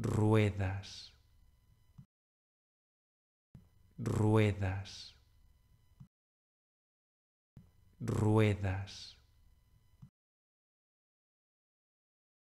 ruedas, ruedas, ruedas.